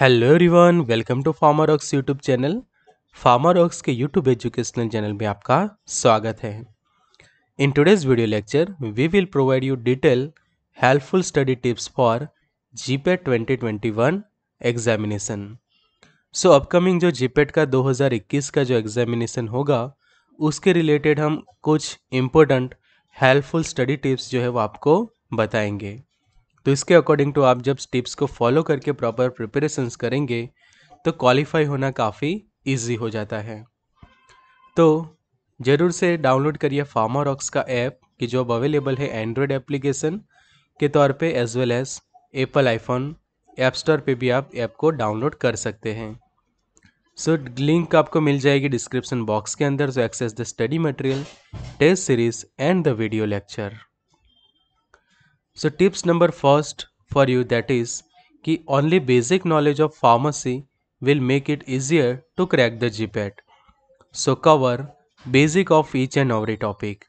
Hello everyone welcome to farmer ox YouTube channel farmer ox के YouTube educational channel में आपका स्वागत है in today's video lecture we will provide you detail helpful study tips for GPAT 2021 examination so upcoming जो GPAT e का 2021 का जो examination होगा उसके रिलेटेड हम कुछ इम्पोर्टेंट हेल्पफुल स्टडी टिप्स जो है वो आपको बताएंगे तो इसके अकॉर्डिंग टू आप जब स्टिप्स को फॉलो करके प्रॉपर प्रिपरेशंस करेंगे तो क्वालिफाई होना काफ़ी ईजी हो जाता है तो ज़रूर से डाउनलोड करिए फार्मारॉक्स का ऐप कि जो अब अवेलेबल है एंड्रॉयड एप्लीकेशन के तौर पे as well as Apple iPhone app store पे भी आप ऐप को डाउनलोड कर सकते हैं सो so, लिंक आपको मिल जाएगी डिस्क्रिप्शन बॉक्स के अंदर so access the study material test series and the video lecture so tips number first for you that is कि only basic knowledge of pharmacy will make it easier to crack the GPAT so cover basic of each and every topic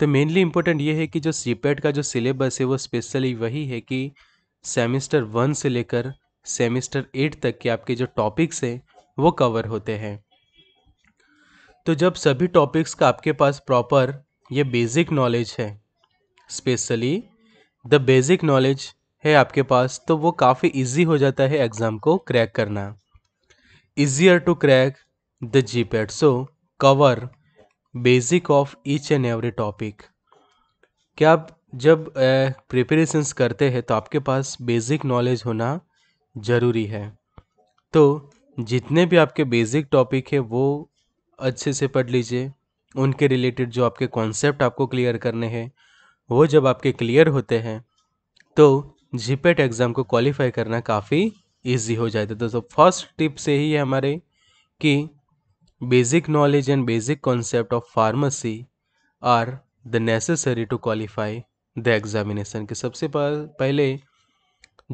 तो mainly important ये है कि जो सी PAT का जो syllabus है वो स्पेशली वही है कि सेमिस्टर वन से लेकर सेमिस्टर एट तक के आपके जो टॉपिक्स हैं वो कवर होते हैं तो जब सभी टॉपिक्स का आपके पास प्रॉपर ये बेसिक नॉलेज है स्पेशली द बेसिक नॉलेज है आपके पास तो वो काफ़ी इजी हो जाता है एग्ज़ाम को क्रैक करना easier to crack the GPAT so cover basic of each and every topic क्या आप जब प्रिपरेशंस करते हैं तो आपके पास बेसिक नॉलेज होना ज़रूरी है तो जितने भी आपके बेसिक टॉपिक है वो अच्छे से पढ़ लीजिए उनके रिलेटेड जो आपके कॉन्सेप्ट आपको क्लियर करने हैं वो जब आपके क्लियर होते हैं तो जीपेट एग्ज़ाम e को क्वालिफाई करना काफ़ी इजी हो जाता है दोस्तों फर्स्ट टिप से ही है हमारे कि basic knowledge and basic concept of pharmacy are the necessary to qualify the examination के सबसे पहले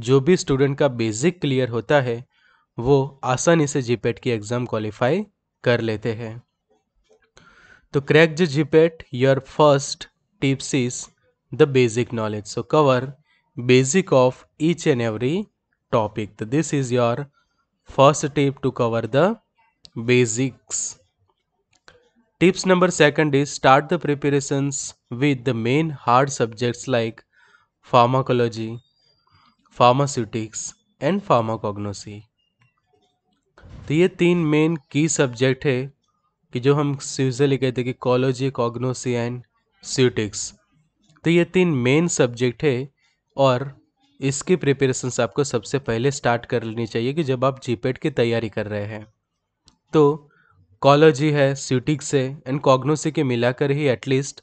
जो भी स्टूडेंट का बेसिक क्लियर होता है वो आसानी से जीपेट e की एग्ज़ाम क्वालिफाई कर लेते हैं तो क्रैक जो GPAT your first tips is the basic knowledge so cover basic of each and every topic so this is your first tip to cover the basics tips number second is start the preparations with the main hard subjects like pharmacology pharmaceutics and pharmacognosy तो ये तीन main की subject है कि जो हम usually कहते हैं कि कॉलोजी कॉग्नोसी एंड स्यूटिक्स तो ये तीन मेन सब्जेक्ट है और इसकी प्रिपरेशंस आपको सबसे पहले स्टार्ट कर लेनी चाहिए कि जब आप जीपेट e की तैयारी कर रहे हैं तो कॉलोजी है सिटिक्स है एंड कॉग्नोसी के मिलाकर ही एटलीस्ट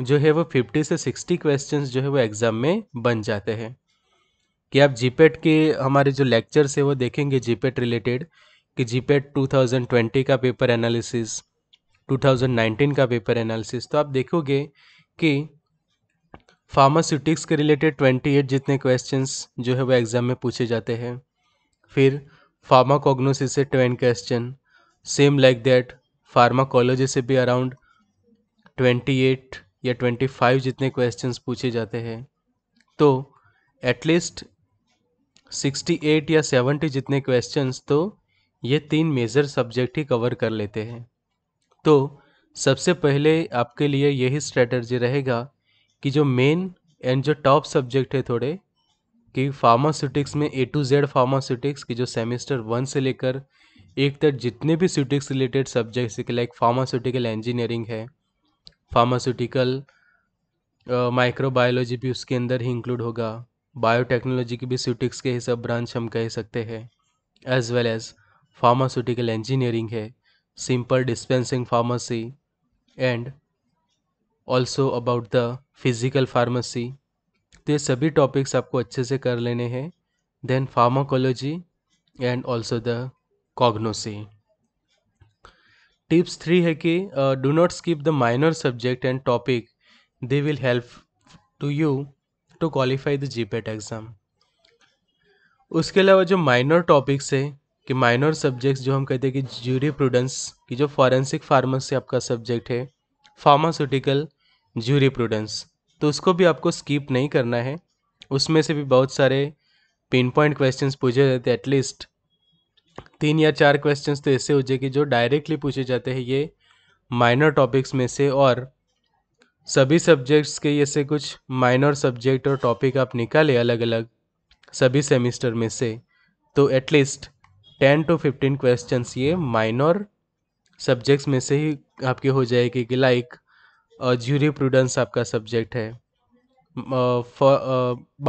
जो है वो फिफ्टी से सिक्सटी क्वेश्चंस जो है वो एग्ज़ाम में बन जाते हैं कि आप जीपेट e के हमारे जो लेक्चर्स है वो देखेंगे जीपेट रिलेटेड e कि जीपेट 2020 का पेपर एनालिसिस 2019 का पेपर एनालिसिस तो आप देखोगे कि फार्मास्यूटिक्स के रिलेटेड ट्वेंटी एट जितने क्वेश्चंस जो है वो एग्ज़ाम में पूछे जाते हैं फिर फार्माकोग्नोसिस से twenty question same like that pharmacology से भी अराउंड ट्वेंटी एट या ट्वेंटी फाइव जितने क्वेश्चन पूछे जाते हैं तो एटलीस्ट सिक्सटी एट या सेवेंटी जितने क्वेश्चन तो ये तीन मेजर सब्जेक्ट ही कवर कर लेते हैं तो सबसे पहले आपके लिए यही स्ट्रेटर्जी रहेगा कि जो मेन एंड जो टॉप सब्जेक्ट है थोड़े कि फार्मास्यूटिक्स में ए टू जेड फार्मास्यूटिक्स की जो सेमेस्टर वन से लेकर एक तक जितने भी सूटिक्स रिलेटेड सब्जेक्ट्स के लाइक फार्मास्यूटिकल इंजीनियरिंग है फार्मास्यूटिकल माइक्रोबायोलॉजी भी उसके अंदर ही इंक्लूड होगा बायोटेक्नोलॉजी की भी सूटिक्स के ही सब ब्रांच हम कह सकते हैं as well as pharmaceutical engineering है simple dispensing pharmacy and also about the physical pharmacy तो ये सभी टॉपिक्स आपको अच्छे से कर लेने हैं then pharmacology and also the cognosy tips three है कि do not skip the minor subject and topic they will help to you to qualify the GPAT exam उसके अलावा जो माइनर टॉपिक्स है कि माइनर सब्जेक्ट्स जो हम कहते हैं कि ज्यूरी प्रूडेंस की जो फॉरेंसिक फार्मेसी आपका सब्जेक्ट है फार्मास्यूटिकल ज्यूरी प्रूडेंस तो उसको भी आपको स्कीप नहीं करना है उसमें से भी बहुत सारे पिन पॉइंट क्वेश्चन पूछे जाते हैं एटलीस्ट तीन या चार क्वेश्चन तो ऐसे हो जाएगी जो डायरेक्टली पूछे जाते हैं ये माइनर टॉपिक्स में से और सभी सब्जेक्ट्स के ऐसे कुछ माइनर सब्जेक्ट और टॉपिक आप निकाले अलग अलग सभी सेमिस्टर में से तो at least ten to fifteen questions ये माइनर सब्जेक्ट्स में से ही आपके हो जाएगी कि लाइक ज्यूरी प्रूडेंस आपका सब्जेक्ट है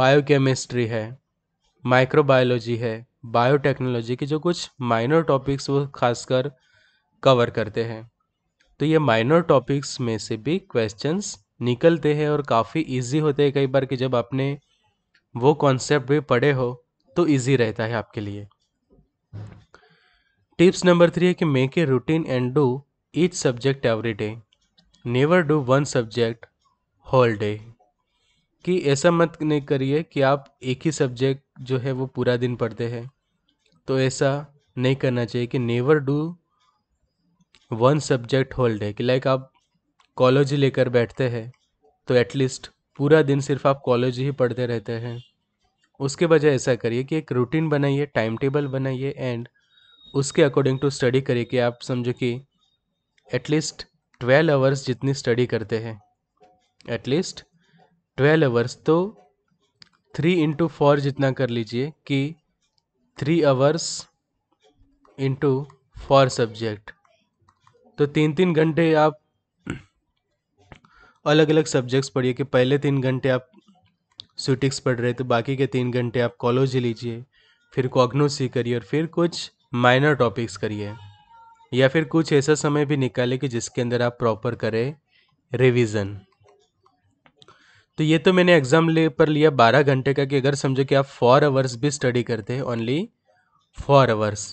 बायोकेमिस्ट्री है माइक्रोबायोलॉजी है बायोटेक्नोलॉजी के जो कुछ माइनर टॉपिक्स वो खासकर कवर करते हैं तो ये माइनर टॉपिक्स में से भी क्वेश्चंस निकलते हैं और काफ़ी इजी होते हैं कई बार कि जब आपने वो कॉन्सेप्ट भी पढ़े हो तो इजी रहता है आपके लिए टिप्स नंबर थ्री है कि make a routine and do each subject every day never do one subject whole day कि ऐसा मत नहीं करिए कि आप एक ही सब्जेक्ट जो है वो पूरा दिन पढ़ते हैं तो ऐसा नहीं करना चाहिए कि never do one subject whole day कि लाइक आप कॉलेज लेकर बैठते हैं तो एटलीस्ट पूरा दिन सिर्फ आप कॉलेज ही पढ़ते रहते हैं उसके बजाय ऐसा करिए कि एक रूटीन बनाइए टाइम टेबल बनाइए एंड उसके अकॉर्डिंग टू स्टडी करिए कि आप समझो कि एटलीस्ट ट्वेल्व आवर्स जितनी स्टडी करते हैं एटलीस्ट ट्वेल्व आवर्स तो थ्री इंटू फोर जितना कर लीजिए कि three hours into four subject तो तीन तीन घंटे आप अलग अलग सब्जेक्ट्स पढ़िए कि पहले तीन घंटे आप सूटिक्स पढ़ रहे तो बाकी के तीन घंटे आप कॉलोजी लीजिए फिर कॉग्नोसी करिए और फिर कुछ माइनर टॉपिक्स करिए या फिर कुछ ऐसा समय भी निकाले कि जिसके अंदर आप प्रॉपर करें रिवीजन तो ये तो मैंने एग्ज़ाम ले पर लिया बारह घंटे का कि अगर समझो कि आप फोर आवर्स भी स्टडी करते हैं ओनली फोर आवर्स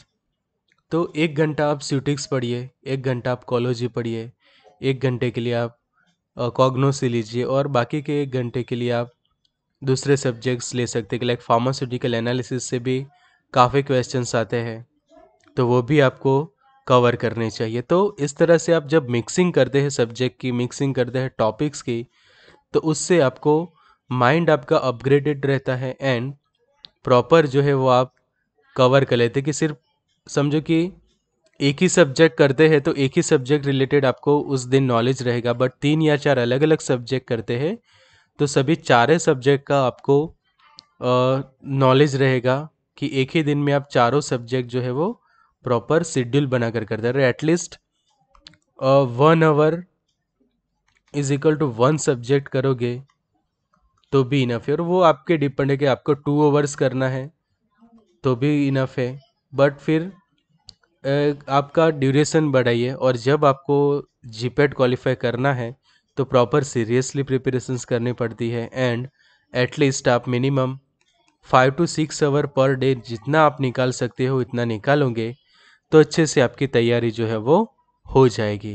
तो एक घंटा आप स्यूटिक्स पढ़िए एक घंटा आप कॉलोजी पढ़िए एक घंटे के लिए आप कॉग्नोसी लीजिए और बाकी के एक घंटे के लिए आप दूसरे सब्जेक्ट्स ले सकते हैं लाइक फार्मास्यूटिकल एनालिसिस से भी काफ़ी क्वेश्चंस आते हैं तो वो भी आपको कवर करने चाहिए तो इस तरह से आप जब मिक्सिंग करते हैं सब्जेक्ट की मिक्सिंग करते हैं टॉपिक्स की तो उससे आपको माइंड आपका अपग्रेडेड रहता है एंड प्रॉपर जो है वो आप कवर कर लेते कि सिर्फ समझो कि एक ही सब्जेक्ट करते हैं तो एक ही सब्जेक्ट रिलेटेड आपको उस दिन नॉलेज रहेगा बट तीन या चार अलग अलग सब्जेक्ट करते हैं तो सभी चारे सब्जेक्ट का आपको नॉलेज रहेगा कि एक ही दिन में आप चारों सब्जेक्ट जो है वो प्रॉपर शेड्यूल बनाकर करते हैं at least one hour is equal to one subject करोगे तो भी इनफ है और वो आपके डिपेंड है कि आपको टू ओवर्स करना है तो भी इनफ है बट फिर आपका ड्यूरेशन बढ़ाइए और जब आपको जीपेट क्वालिफाई e करना है तो प्रॉपर सीरियसली प्रिपरेशंस करनी पड़ती है एंड एटलीस्ट आप minimum five to six hour per day जितना आप निकाल सकते हो इतना निकालोगे तो अच्छे से आपकी तैयारी जो है वो हो जाएगी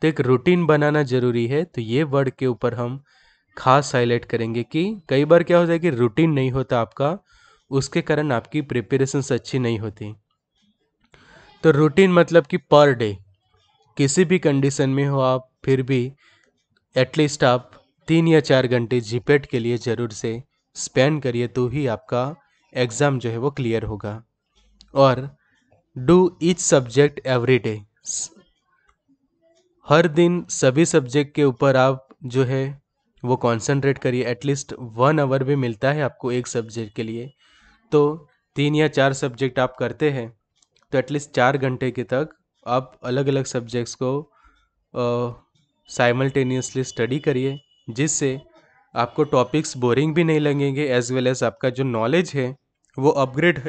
तो एक रूटीन बनाना ज़रूरी है तो ये वर्ड के ऊपर हम खास हाईलाइट करेंगे कि कई बार क्या हो जाए कि रूटीन नहीं होता आपका उसके कारण आपकी प्रिपरेशंस अच्छी नहीं होती तो रूटीन मतलब कि पर डे किसी भी कंडीशन में हो आप फिर भी एटलीस्ट आप तीन या चार घंटे जीपेट e के लिए ज़रूर से स्पेंड करिए तो ही आपका एग्ज़ाम जो है वो क्लियर होगा और do each subject every day हर दिन सभी सब्जेक्ट के ऊपर आप जो है वो कंसंट्रेट करिए एटलीस्ट वन आवर भी मिलता है आपको एक सब्जेक्ट के लिए तो तीन या चार सब्जेक्ट आप करते हैं तो एटलीस्ट चार घंटे के तक आप अलग अलग सब्जेक्ट्स को साइमल्टेनियसली स्टडी करिए जिससे आपको टॉपिक्स बोरिंग भी नहीं लगेंगे एज वेल एज आपका जो नॉलेज है वो अपग्रेड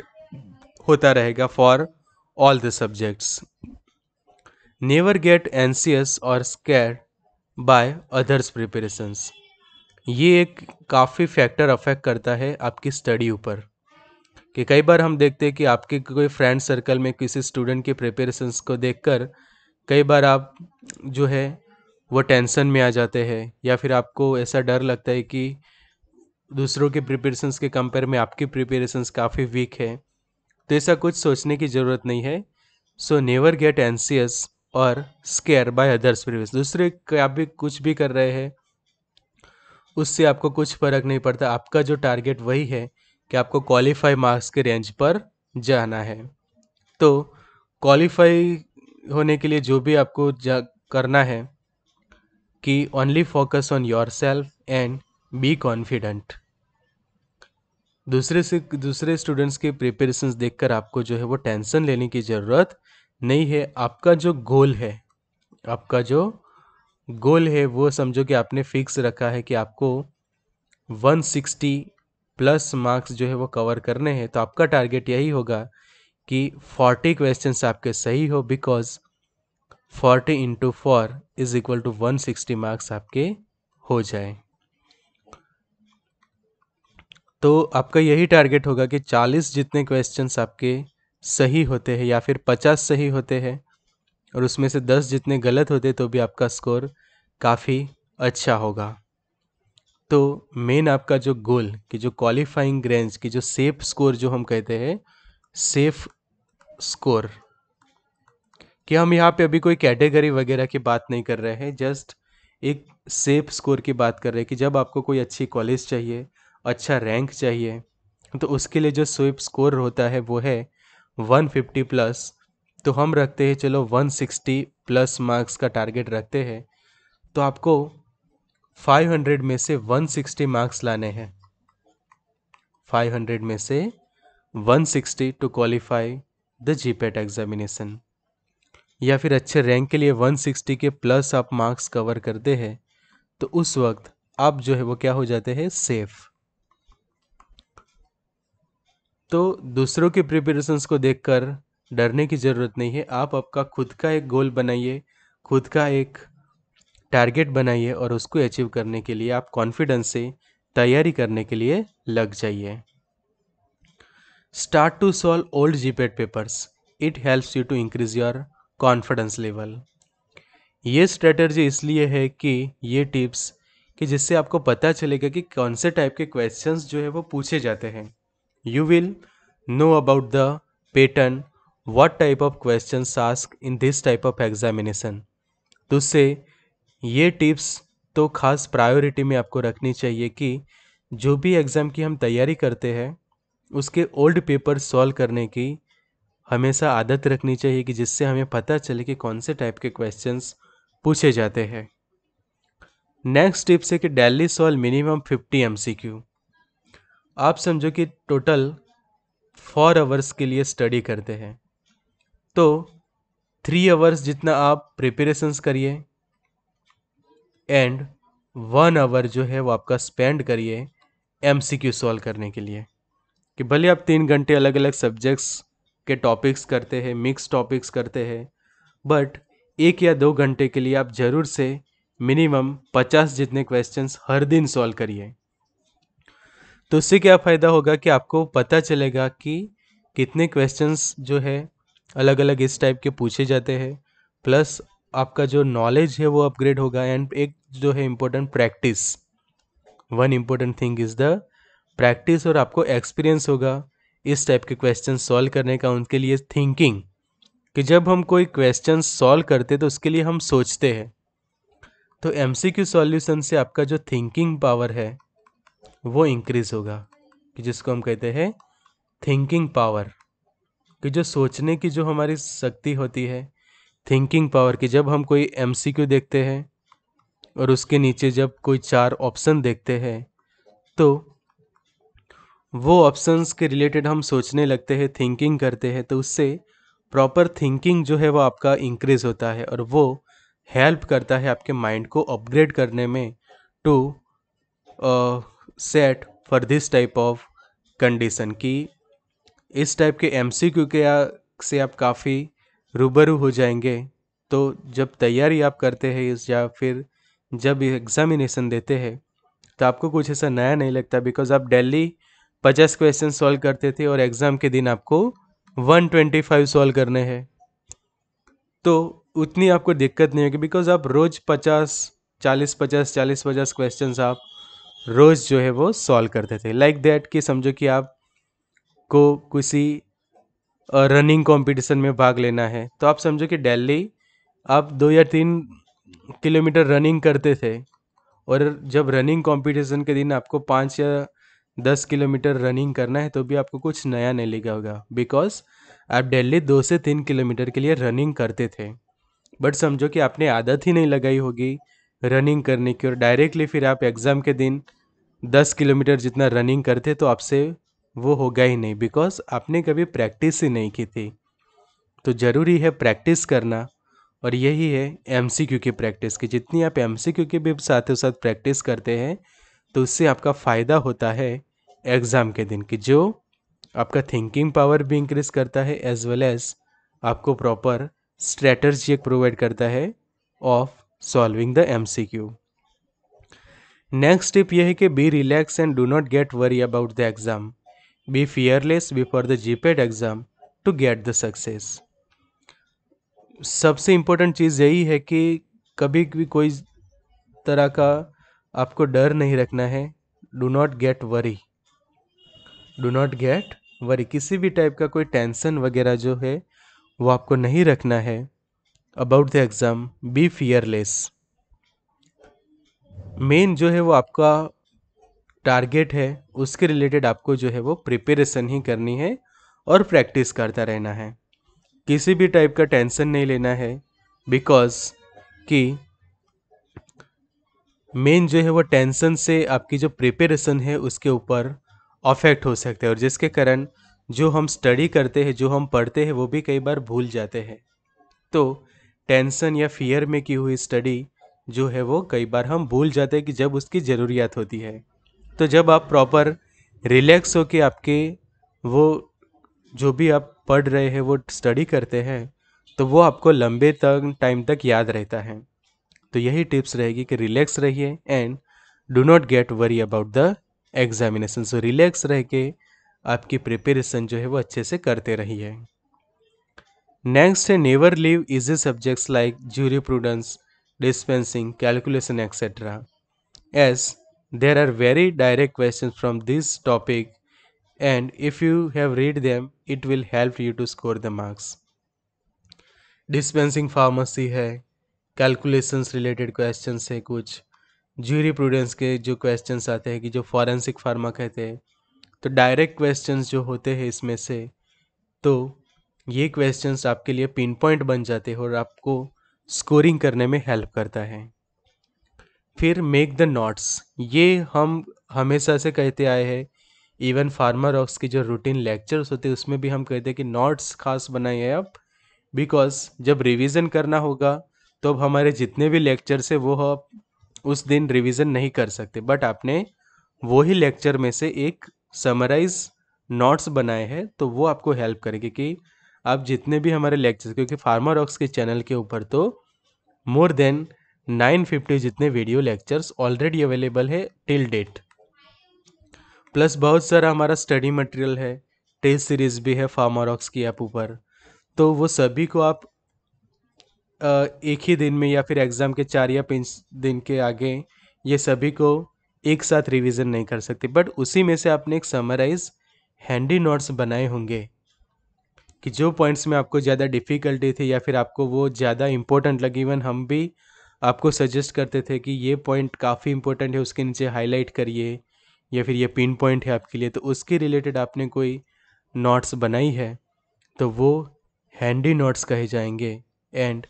होता रहेगा for all the subjects. Never get anxious or scared by others' preparations. ये एक काफ़ी फैक्टर अफेक्ट करता है आपकी स्टडी ऊपर कि कई बार हम देखते हैं कि आपके कोई फ्रेंड सर्कल में किसी स्टूडेंट के प्रिपरेशंस को देखकर कई बार आप जो है वो टेंशन में आ जाते हैं या फिर आपको ऐसा डर लगता है कि दूसरों के प्रिपरेशंस के कंपेयर में आपकी प्रिपरेशंस काफ़ी वीक है तो ऐसा कुछ सोचने की ज़रूरत नहीं है सो नेवर गेट एनसीएस और स्केयर बाय अदर्स प्रीवियस दूसरे आप भी कुछ भी कर रहे हैं उससे आपको कुछ फ़र्क नहीं पड़ता आपका जो टारगेट वही है कि आपको क्वालिफाई मार्क्स के रेंज पर जाना है तो क्वालिफाई होने के लिए जो भी आपको करना है कि only focus on yourself and be confident दूसरे से दूसरे स्टूडेंट्स के प्रिपरेशन देखकर आपको जो है वो टेंशन लेने की ज़रूरत नहीं है आपका जो गोल है आपका जो गोल है वो समझो कि आपने फिक्स रखा है कि आपको 160 प्लस मार्क्स जो है वो कवर करने हैं तो आपका टारगेट यही होगा कि 40 क्वेश्चंस आपके सही हो because 40 into four is equal to 160 marks आपके हो जाए तो आपका यही टारगेट होगा कि चालीस जितने क्वेश्चंस आपके सही होते हैं या फिर पचास सही होते हैं और उसमें से दस जितने गलत होते तो भी आपका स्कोर काफ़ी अच्छा होगा तो मेन आपका जो गोल कि जो क्वालिफाइंग रेंज की जो सेफ स्कोर जो हम कहते हैं सेफ स्कोर कि हम यहाँ पे अभी कोई कैटेगरी वगैरह की बात नहीं कर रहे हैं जस्ट एक सेफ स्कोर की बात कर रहे हैं कि जब आपको कोई अच्छी कॉलेज चाहिए अच्छा रैंक चाहिए तो उसके लिए जो स्विप स्कोर होता है वो है 150 प्लस तो हम रखते हैं चलो 160 प्लस मार्क्स का टारगेट रखते हैं तो आपको 500 में से 160 मार्क्स लाने हैं 500 में से 160 to qualify the GPAT examination या फिर अच्छे रैंक के लिए 160 के प्लस आप मार्क्स कवर करते हैं तो उस वक्त आप जो है वो क्या हो जाते हैं सेफ़ तो दूसरों के प्रिपरेशंस को देखकर डरने की ज़रूरत नहीं है आप आपका खुद का एक गोल बनाइए खुद का एक टारगेट बनाइए और उसको अचीव करने के लिए आप कॉन्फिडेंस से तैयारी करने के लिए लग जाइए start to solve old GPAT papers it helps you to increase your confidence level ये स्ट्रेटर्जी इसलिए है कि ये टिप्स कि जिससे आपको पता चलेगा कि कौन से टाइप के क्वेश्चंस जो है वो पूछे जाते हैं you will know about the pattern what type of questions asked in this type of examination तो उससे ये टिप्स तो खास प्रायोरिटी में आपको रखनी चाहिए कि जो भी एग्ज़ाम की हम तैयारी करते हैं उसके ओल्ड पेपर सॉल्व करने की हमेशा आदत रखनी चाहिए कि जिससे हमें पता चले कि कौन से टाइप के क्वेश्चंस पूछे जाते हैं नेक्स्ट टिप्स है कि डेली सॉल्व मिनिमम 50 एमसीक्यू आप समझो कि टोटल फोर आवर्स के लिए स्टडी करते हैं तो थ्री आवर्स जितना आप प्रिपरेशंस करिए एंड वन आवर जो है वो आपका स्पेंड करिए एम सी क्यू सॉल्व करने के लिए कि भले आप तीन घंटे अलग अलग सब्जेक्ट्स के टॉपिक्स करते हैं मिक्स टॉपिक्स करते हैं बट एक या दो घंटे के लिए आप ज़रूर से मिनिमम पचास जितने क्वेश्चंस हर दिन सॉल्व करिए तो उससे क्या फ़ायदा होगा कि आपको पता चलेगा कि कितने क्वेश्चंस जो है अलग अलग इस टाइप के पूछे जाते हैं प्लस आपका जो नॉलेज है वो अपग्रेड होगा एंड एक जो है important practice one important thing is the practice और आपको एक्सपीरियंस होगा इस टाइप के क्वेश्चन सॉल्व करने का उनके लिए थिंकिंग कि जब हम कोई क्वेश्चन सॉल्व करते तो उसके लिए हम सोचते हैं तो एम सी क्यू सॉल्यूशन से आपका जो थिंकिंग पावर है वो इंक्रीज़ होगा कि जिसको हम कहते हैं थिंकिंग पावर कि जो सोचने की जो हमारी शक्ति होती है थिंकिंग पावर की जब हम कोई एम देखते हैं और उसके नीचे जब कोई चार ऑप्शन देखते हैं तो वो ऑप्शंस के रिलेटेड हम सोचने लगते हैं थिंकिंग करते हैं तो उससे प्रॉपर थिंकिंग जो है वो आपका इंक्रीज़ होता है और वो हेल्प करता है आपके माइंड को अपग्रेड करने में to set for this type of condition कि इस टाइप के एम सी क्यू के से आप काफ़ी रूबरू हो जाएंगे तो जब तैयारी आप करते हैं इस या फिर जब एग्ज़ामिनेसन देते हैं तो आपको कुछ ऐसा नया नहीं लगता बिकॉज आप डेली पचास क्वेश्चन सॉल्व करते थे और एग्ज़ाम के दिन आपको वन ट्वेंटी फाइव सॉल्व करने हैं तो उतनी आपको दिक्कत नहीं होगी बिकॉज आप रोज़ पचास चालीस पचास चालीस पचास क्वेश्चन आप रोज़ जो है वो सॉल्व करते थे लाइक like दैट कि समझो कि आप को किसी रनिंग कंपटीशन में भाग लेना है तो आप समझो कि डेली आप दो या तीन किलोमीटर रनिंग करते थे और जब रनिंग कंपटीशन के दिन आपको पाँच या दस किलोमीटर रनिंग करना है तो भी आपको कुछ नया नहीं लिखा होगा बिकॉज आप डेली दो से तीन किलोमीटर के लिए रनिंग करते थे बट समझो कि आपने आदत ही नहीं लगाई होगी रनिंग करने की और डायरेक्टली फिर आप एग्ज़ाम के दिन दस किलोमीटर जितना रनिंग करते तो आपसे वो होगा ही नहीं बिकॉज आपने कभी प्रैक्टिस ही नहीं की थी तो ज़रूरी है प्रैक्टिस करना और यही है एम की प्रैक्टिस की जितनी आप एम की भी साथ साथ प्रैक्टिस करते हैं तो उससे आपका फ़ायदा होता है एग्ज़ाम के दिन की जो आपका थिंकिंग पावर भी इंक्रीज करता है एज वेल एज आपको प्रॉपर स्ट्रेटर्जी प्रोवाइड करता है of solving the M C Q next tip यह है कि be relax and do not get worry about the exam be fearless before the GPAT exam to get the success सबसे important चीज़ यही है कि कभी भी कोई तरह का आपको डर नहीं रखना है do not get worry do not get worry किसी भी टाइप का कोई टेंशन वगैरह जो है वो आपको नहीं रखना है about the exam be fearless main जो है वो आपका टारगेट है उसके रिलेटेड आपको जो है वो प्रिपरेशन ही करनी है और प्रैक्टिस करता रहना है किसी भी टाइप का टेंशन नहीं लेना है बिकॉज कि मेन जो है वो टेंशन से आपकी जो प्रिपरेशन है उसके ऊपर अफेक्ट हो सकता है और जिसके कारण जो हम स्टडी करते हैं जो हम पढ़ते हैं वो भी कई बार भूल जाते हैं तो टेंशन या फियर में की हुई स्टडी जो है वो कई बार हम भूल जाते हैं कि जब उसकी ज़रूरियात होती है तो जब आप प्रॉपर रिलैक्स होकर आपके वो जो भी आप पढ़ रहे हैं वो स्टडी करते हैं तो वो आपको लंबे तक टाइम तक याद रहता है तो यही टिप्स रहेगी कि रिलैक्स रहिए and do not get worry about the examination so relax रह के आपकी प्रिपरेशन जो है वो अच्छे से करते रहिए नेक्स्ट है never leave easy subjects like jurisprudence dispensing calculation etcetera as there are very direct question from this topic and if you have read them it will help you to score the marks dispensing pharmacy है calculations related question है कुछ jury prudence के जो question आते हैं कि जो forensic pharma कहते हैं तो डायरेक्ट क्वेश्चन जो होते हैं इसमें से तो ये क्वेश्चंस आपके लिए पिन पॉइंट बन जाते हैं और आपको स्कोरिंग करने में हेल्प करता है फिर मेक द नोट्स ये हम हमेशा से कहते आए हैं इवन फार्मर ऑक्स की जो रूटीन लेक्चर्स होते हैं उसमें भी हम कहते हैं कि नोट्स खास बनाए हैं आप बिकॉज जब रिवीजन करना होगा तो अब हमारे जितने भी लेक्चर्स है वो आप उस दिन रिवीजन नहीं कर सकते बट आपने वो ही लेक्चर में से एक समराइज नोट्स बनाए हैं तो वो आपको हेल्प करेगी कि आप जितने भी हमारे लेक्चर्स क्योंकि फार्मा रॉक्स के चैनल के ऊपर तो मोर देन 950 जितने वीडियो लेक्चर्स ऑलरेडी अवेलेबल है टिल डेट प्लस बहुत सारा हमारा स्टडी मटेरियल है टेस्ट सीरीज़ भी है फार्मा रॉक्स की ऐप ऊपर तो वो सभी को आप एक ही दिन में या फिर एग्ज़ाम के चार या पाँच दिन के आगे ये सभी को एक साथ रिवीजन नहीं कर सकते बट उसी में से आपने एक समराइज हैंडी नोट्स बनाए होंगे कि जो पॉइंट्स में आपको ज़्यादा डिफ़िकल्टी थी या फिर आपको वो ज़्यादा इंपॉर्टेंट लगी इवन हम भी आपको सजेस्ट करते थे कि ये पॉइंट काफ़ी इंपॉर्टेंट है उसके नीचे हाईलाइट करिए या फिर ये पिन पॉइंट है आपके लिए तो उसके रिलेटेड आपने कोई नोट्स बनाई है तो वो हैंडी नोट्स कहे जाएंगे एंड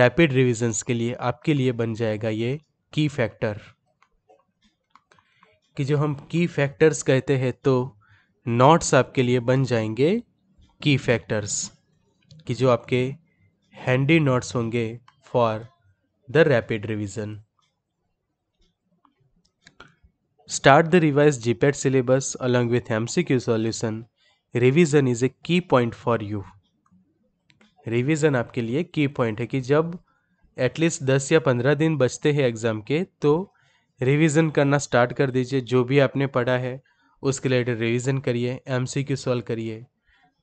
रैपिड रिविजन्स के लिए आपके लिए बन जाएगा ये की फैक्टर कि जो हम की फैक्टर्स कहते हैं तो नोट्स आपके लिए बन जाएंगे की फैक्टर्स कि जो आपके हैंडी नोट्स होंगे for the rapid revision revise the syllabus along with M C Q solution. Revision is a key point for you revision आपके लिए की पॉइंट है कि जब एटलीस्ट दस या पंद्रह दिन बचते हैं एग्ज़ाम के तो रिवीजन करना स्टार्ट कर दीजिए जो भी आपने पढ़ा है उसके रिलेटेड रिवीजन करिए एमसीक्यू सॉल्व करिए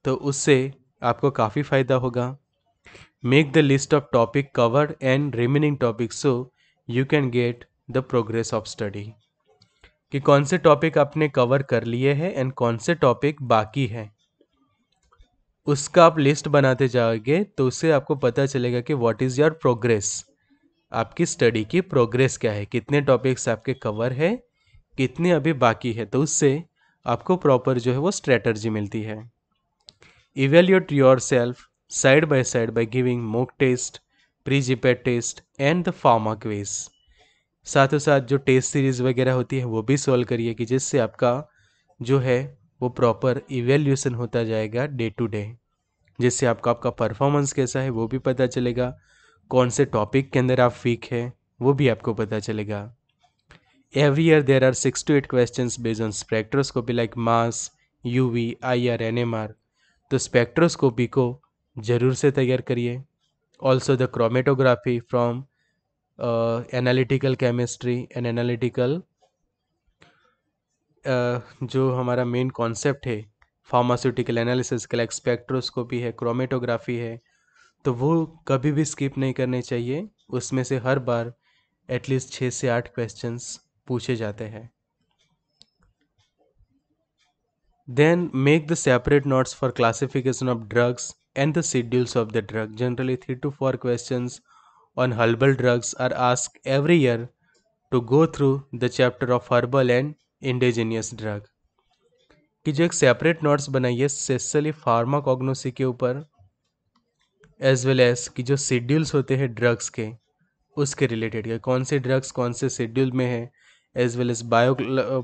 तो उससे आपको काफ़ी फ़ायदा होगा make the list of topic covered and remaining topic so you can get the progress of study कि कौन से टॉपिक आपने कवर कर लिए हैं एंड कौन से टॉपिक बाकी हैं उसका आप लिस्ट बनाते जाओगे तो उससे आपको पता चलेगा कि व्हाट इज़ योर प्रोग्रेस आपकी स्टडी की प्रोग्रेस क्या है कितने टॉपिक्स आपके कवर है कितने अभी बाकी है तो उससे आपको प्रॉपर जो है वो स्ट्रेटर्जी मिलती है Evaluate yourself side by side by giving mock test, pre-GPAT test and the pharma quiz साथ जो टेस्ट सीरीज़ वगैरह होती है वो भी सॉल्व करिए कि जिससे आपका जो है वो प्रॉपर इवेल्यूशन होता जाएगा डे टू डे जिससे आपका आपका परफॉर्मेंस कैसा है वो भी पता चलेगा कौन से टॉपिक के अंदर आप वीक है वो भी आपको पता चलेगा every year there are six to eight question based on spectroscopy like mass U V I R N M R तो स्पेक्ट्रोस्कोपी को ज़रूर से तैयार करिए also the chromatography from analytical chemistry and analytical जो हमारा मेन कॉन्सेप्ट है pharmaceutical analysis का स्पेक्ट्रोस्कोपी है क्रोमेटोग्राफी है तो वो कभी भी स्किप नहीं करने चाहिए उसमें से हर बार एटलीस्ट छः से आठ क्वेश्चंस पूछे जाते हैं Then make the separate notes for classification of drugs and the schedules of the drug. Generally, 3 to 4 questions on herbal drugs are asked every year to go through the chapter of herbal and indigenous drug की जो एक separate notes बनाइए specially pharmacognosy के ऊपर as well as कि जो schedules होते हैं ड्रग्स के उसके रिलेटेड के कौन से ड्रग्स कौन से शेड्यूल में है as well as bio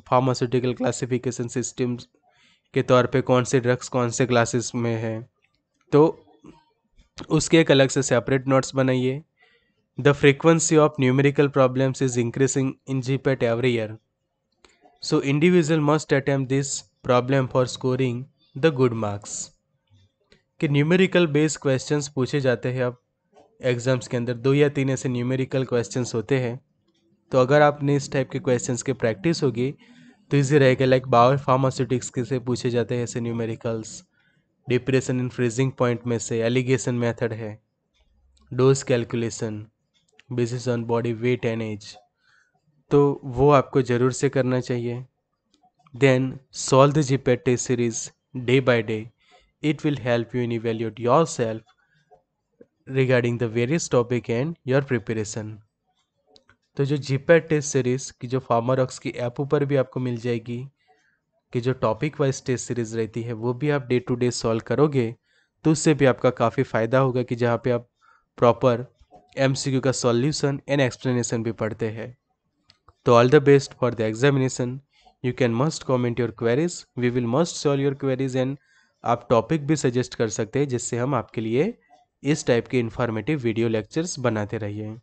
pharmaceutical classification systems के तौर पे कौन से ड्रग्स कौन से क्लासेस में है तो उसके एक अलग से सेपरेट नोट्स बनाइए the frequency of numerical problems is increasing in GPAT every year so individual must attempt this problem for scoring the good marks कि न्यूमेरिकल बेस्ड क्वेश्चंस पूछे जाते हैं अब एग्ज़ाम्स के अंदर दो या तीन ऐसे न्यूमेरिकल क्वेश्चंस होते हैं तो अगर आपने इस टाइप के क्वेश्चंस की प्रैक्टिस होगी तो इजी रहेगा लाइक बायो फार्मास्यूटिक्स से पूछे जाते हैं ऐसे numericals depression in freezing point में से एलिगेशन मेथड है dose calculation basis on body weight and age तो वो आपको ज़रूर से करना चाहिए then solve the test series day by day it will help you in evaluate yourself regarding the various topic and your preparation तो जो जीपैड test series की जो फार्मर ऑक्स की ऐप ऊपर भी आपको मिल जाएगी कि जो टॉपिक वाइज टेस्ट सीरीज़ रहती है वो भी आप डे टू डे सॉल्व करोगे तो उससे भी आपका काफ़ी फ़ायदा होगा कि जहाँ पे आप प्रॉपर एम का सॉल्यूशन एंड एक्सप्लेनेशन भी पढ़ते हैं तो all the best for the examination you can must comment your queries we will must solve your queries and आप टॉपिक भी सजेस्ट कर सकते हैं जिससे हम आपके लिए इस टाइप के इन्फॉर्मेटिव वीडियो लेक्चर्स बनाते रहिए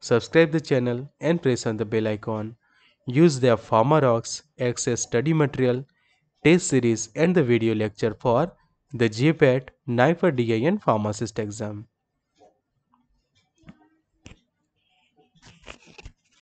subscribe the channel and press on the bell icon. Use their PharmaRox access study material, test series and the video lecture for the GPAT, NIPER DIN and pharmacist exam.